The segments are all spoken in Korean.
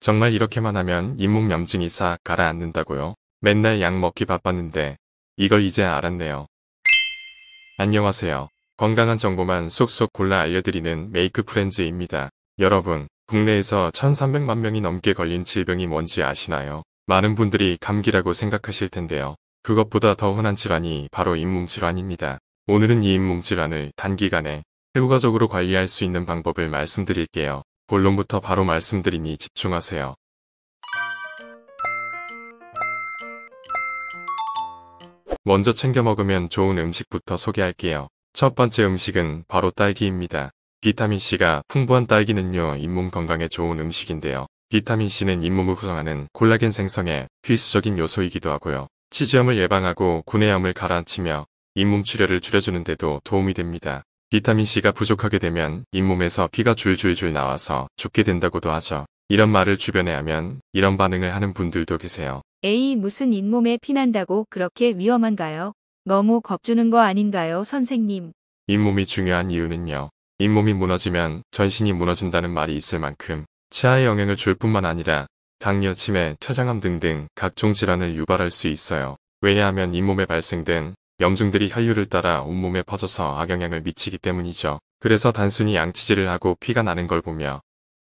정말 이렇게만 하면 잇몸염증이 싹 가라앉는다고요. 맨날 약 먹기 바빴는데 이걸 이제 알았네요. 안녕하세요. 건강한 정보만 쏙쏙 골라 알려드리는 메이크 프렌즈입니다. 여러분, 국내에서 1300만 명이 넘게 걸린 질병이 뭔지 아시나요? 많은 분들이 감기라고 생각하실 텐데요. 그것보다 더 흔한 질환이 바로 잇몸질환입니다. 오늘은 이 잇몸질환을 단기간에 효과적으로 관리할 수 있는 방법을 말씀드릴게요. 본론부터 바로 말씀드리니 집중하세요. 먼저 챙겨 먹으면 좋은 음식부터 소개할게요. 첫 번째 음식은 바로 딸기입니다. 비타민C가 풍부한 딸기는요 잇몸 건강에 좋은 음식인데요. 비타민C는 잇몸을 구성하는 콜라겐 생성에 필수적인 요소이기도 하고요. 치주염을 예방하고 구내염을 가라앉히며 잇몸 출혈을 줄여주는데도 도움이 됩니다. 비타민C가 부족하게 되면 잇몸에서 피가 줄줄줄 나와서 죽게 된다고도 하죠. 이런 말을 주변에 하면 이런 반응을 하는 분들도 계세요. 에이 무슨 잇몸에 피난다고 그렇게 위험한가요? 너무 겁주는 거 아닌가요 선생님? 잇몸이 중요한 이유는요. 잇몸이 무너지면 전신이 무너진다는 말이 있을 만큼 치아에 영향을 줄 뿐만 아니라 당뇨, 치매, 췌장암 등등 각종 질환을 유발할 수 있어요. 왜냐하면 잇몸에 발생된 염증들이 혈류를 따라 온몸에 퍼져서 악영향을 미치기 때문이죠. 그래서 단순히 양치질을 하고 피가 나는 걸 보며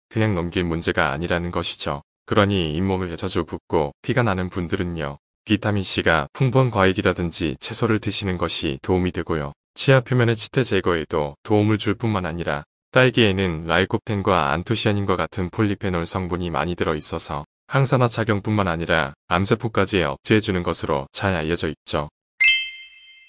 그냥 넘길 문제가 아니라는 것이죠. 그러니 잇몸을 자주 붓고 피가 나는 분들은요. 비타민C가 풍부한 과일이라든지 채소를 드시는 것이 도움이 되고요. 치아 표면의 치태 제거에도 도움을 줄 뿐만 아니라 딸기에는 라이코펜과 안토시아닌과 같은 폴리페놀 성분이 많이 들어있어서 항산화 작용뿐만 아니라 암세포까지 억제해주는 것으로 잘 알려져 있죠.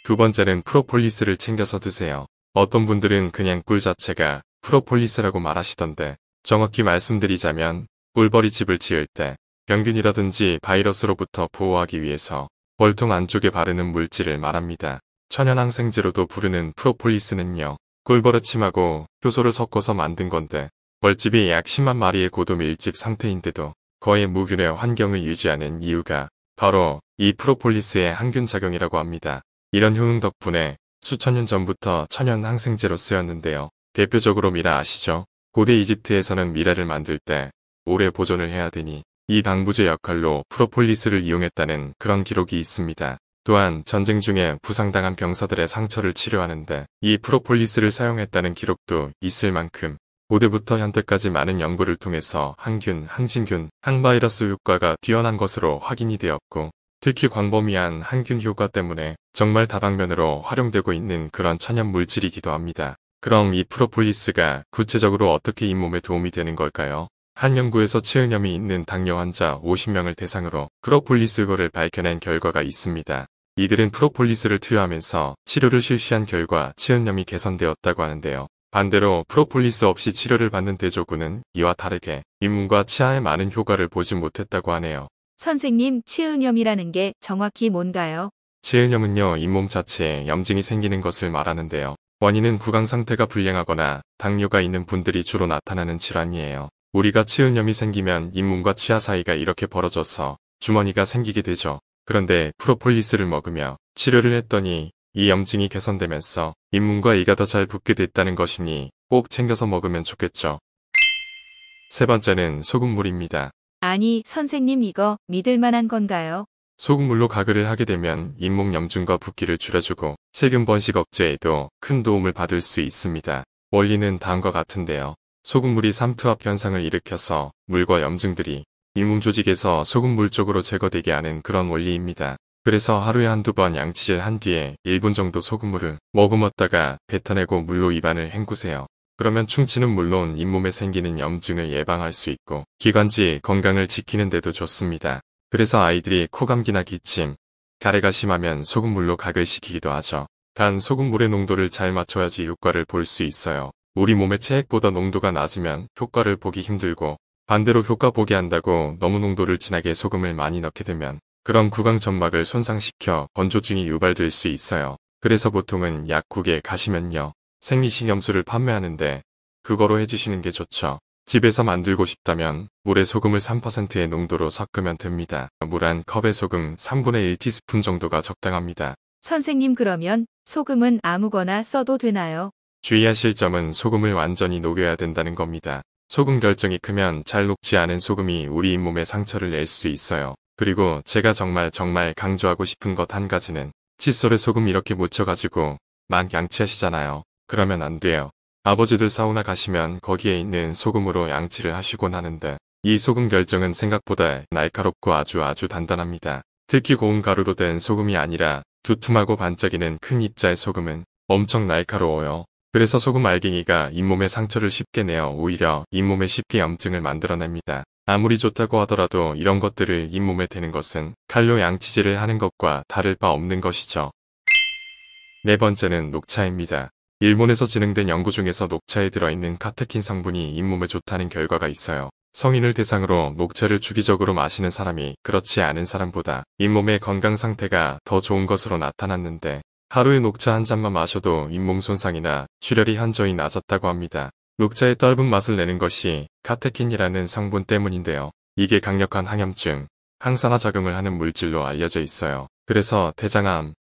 두 번째는 프로폴리스를 챙겨서 드세요. 어떤 분들은 그냥 꿀 자체가 프로폴리스라고 말하시던데 정확히 말씀드리자면 꿀벌이 집을 지을 때 병균이라든지 바이러스로부터 보호하기 위해서 벌통 안쪽에 바르는 물질을 말합니다. 천연항생제로도 부르는 프로폴리스는요. 꿀벌의 침하고 효소를 섞어서 만든 건데 벌집이 약 10만 마리의 고도 밀집 상태인데도 거의 무균의 환경을 유지하는 이유가 바로 이 프로폴리스의 항균 작용이라고 합니다. 이런 효능 덕분에 수천 년 전부터 천연 항생제로 쓰였는데요. 대표적으로 미라 아시죠? 고대 이집트에서는 미라를 만들 때 오래 보존을 해야 되니 이 방부제 역할로 프로폴리스를 이용했다는 그런 기록이 있습니다. 또한 전쟁 중에 부상당한 병사들의 상처를 치료하는데 이 프로폴리스를 사용했다는 기록도 있을 만큼 고대부터 현대까지 많은 연구를 통해서 항균, 항진균, 항바이러스 효과가 뛰어난 것으로 확인이 되었고 특히 광범위한 항균 효과 때문에 정말 다방면으로 활용되고 있는 그런 천연 물질이기도 합니다. 그럼 이 프로폴리스가 구체적으로 어떻게 잇몸에 도움이 되는 걸까요? 한 연구에서 치은염이 있는 당뇨 환자 50명을 대상으로 프로폴리스거를 밝혀낸 결과가 있습니다. 이들은 프로폴리스를 투여하면서 치료를 실시한 결과 치은염이 개선되었다고 하는데요. 반대로 프로폴리스 없이 치료를 받는 대조군은 이와 다르게 잇몸과 치아에 많은 효과를 보지 못했다고 하네요. 선생님, 치은염이라는 게 정확히 뭔가요? 치은염은요, 잇몸 자체에 염증이 생기는 것을 말하는데요. 원인은 구강 상태가 불량하거나 당뇨가 있는 분들이 주로 나타나는 질환이에요. 우리가 치은염이 생기면 잇몸과 치아 사이가 이렇게 벌어져서 주머니가 생기게 되죠. 그런데 프로폴리스를 먹으며 치료를 했더니 이 염증이 개선되면서 잇몸과 이가 더 잘 붙게 됐다는 것이니 꼭 챙겨서 먹으면 좋겠죠. 세 번째는 소금물입니다. 아니, 선생님 이거 믿을 만한 건가요? 소금물로 가글을 하게 되면 잇몸염증과 붓기를 줄여주고 세균 번식 억제에도 큰 도움을 받을 수 있습니다. 원리는 다음과 같은데요. 소금물이 삼투압 현상을 일으켜서 물과 염증들이 잇몸 조직에서 소금물 쪽으로 제거되게 하는 그런 원리입니다. 그래서 하루에 한두 번 양치질 한 뒤에 1분 정도 소금물을 머금었다가 뱉어내고 물로 입안을 헹구세요. 그러면 충치는 물론 잇몸에 생기는 염증을 예방할 수 있고 기관지 건강을 지키는 데도 좋습니다. 그래서 아이들이 코감기나 기침, 가래가 심하면 소금물로 각을 시키기도 하죠. 단 소금물의 농도를 잘 맞춰야지 효과를 볼 수 있어요. 우리 몸의 체액보다 농도가 낮으면 효과를 보기 힘들고 반대로 효과 보게 한다고 너무 농도를 진하게 소금을 많이 넣게 되면 그런 구강점막을 손상시켜 건조증이 유발될 수 있어요. 그래서 보통은 약국에 가시면요. 생리식염수를 판매하는데 그거로 해주시는 게 좋죠. 집에서 만들고 싶다면 물에 소금을 3%의 농도로 섞으면 됩니다. 물 한 컵에 소금 3분의 1티스푼 정도가 적당합니다. 선생님 그러면 소금은 아무거나 써도 되나요? 주의하실 점은 소금을 완전히 녹여야 된다는 겁니다. 소금 결정이 크면 잘 녹지 않은 소금이 우리 잇몸에 상처를 낼 수 있어요. 그리고 제가 정말 정말 강조하고 싶은 것 한 가지는 칫솔에 소금 이렇게 묻혀가지고 막 양치하시잖아요. 그러면 안 돼요. 아버지들 사우나 가시면 거기에 있는 소금으로 양치를 하시곤 하는데 이 소금 결정은 생각보다 날카롭고 아주 아주 단단합니다. 특히 고운 가루로 된 소금이 아니라 두툼하고 반짝이는 큰 입자의 소금은 엄청 날카로워요. 그래서 소금 알갱이가 잇몸에 상처를 쉽게 내어 오히려 잇몸에 쉽게 염증을 만들어냅니다. 아무리 좋다고 하더라도 이런 것들을 잇몸에 대는 것은 칼로 양치질을 하는 것과 다를 바 없는 것이죠. 네 번째는 녹차입니다. 일본에서 진행된 연구 중에서 녹차에 들어있는 카테킨 성분이 잇몸에 좋다는 결과가 있어요. 성인을 대상으로 녹차를 주기적으로 마시는 사람이 그렇지 않은 사람보다 잇몸의 건강 상태가 더 좋은 것으로 나타났는데 하루에 녹차 한 잔만 마셔도 잇몸 손상이나 출혈이 현저히 낮았다고 합니다. 녹차의 떫은 맛을 내는 것이 카테킨이라는 성분 때문인데요. 이게 강력한 항염증, 항산화 작용을 하는 물질로 알려져 있어요. 그래서 대장암,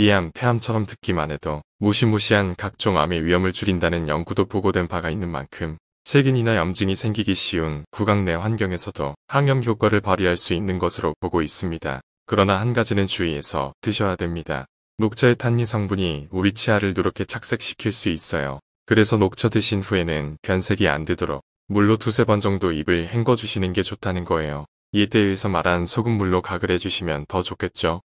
이해암, 폐암처럼 듣기만 해도 무시무시한 각종 암의 위험을 줄인다는 연구도 보고된 바가 있는 만큼 세균이나 염증이 생기기 쉬운 구강 내 환경에서도 항염 효과를 발휘할 수 있는 것으로 보고 있습니다. 그러나 한 가지는 주의해서 드셔야 됩니다. 녹차의 탄닌 성분이 우리 치아를 누렇게 착색시킬 수 있어요. 그래서 녹차 드신 후에는 변색이 안 되도록 물로 두세 번 정도 입을 헹궈 주시는 게 좋다는 거예요. 이에 때 대해서 말한 소금물로 가글해 주시면 더 좋겠죠.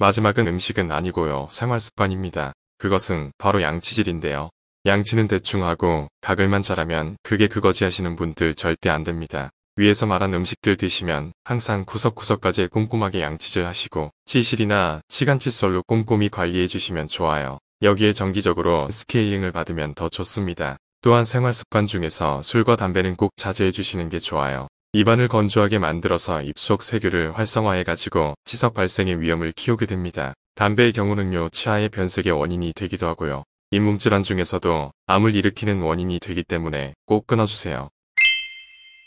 마지막은 음식은 아니고요. 생활 습관입니다. 그것은 바로 양치질인데요. 양치는 대충 하고 가글만 잘하면 그게 그거지 하시는 분들 절대 안 됩니다. 위에서 말한 음식들 드시면 항상 구석구석까지 꼼꼼하게 양치질 하시고 치실이나 치간칫솔로 꼼꼼히 관리해 주시면 좋아요. 여기에 정기적으로 스케일링을 받으면 더 좋습니다. 또한 생활 습관 중에서 술과 담배는 꼭 자제해 주시는 게 좋아요. 입안을 건조하게 만들어서 입속 세균을 활성화해가지고 치석 발생의 위험을 키우게 됩니다. 담배의 경우는요 치아의 변색의 원인이 되기도 하고요. 잇몸질환 중에서도 암을 일으키는 원인이 되기 때문에 꼭 끊어주세요.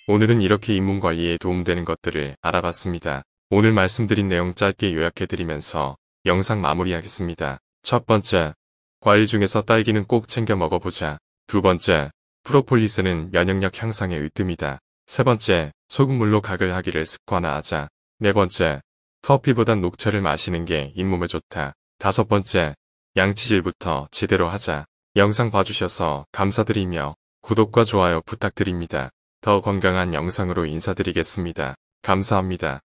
오늘은 이렇게 잇몸 관리에 도움되는 것들을 알아봤습니다. 오늘 말씀드린 내용 짧게 요약해드리면서 영상 마무리하겠습니다. 첫 번째, 과일 중에서 딸기는 꼭 챙겨 먹어보자. 두 번째, 프로폴리스는 면역력 향상에 으뜸이다. 세 번째, 소금물로 각을 하기를 습관화하자. 네 번째, 커피보단 녹차를 마시는 게 잇몸에 좋다. 다섯 번째, 양치질부터 제대로 하자. 영상 봐주셔서 감사드리며 구독과 좋아요 부탁드립니다. 더 건강한 영상으로 인사드리겠습니다. 감사합니다.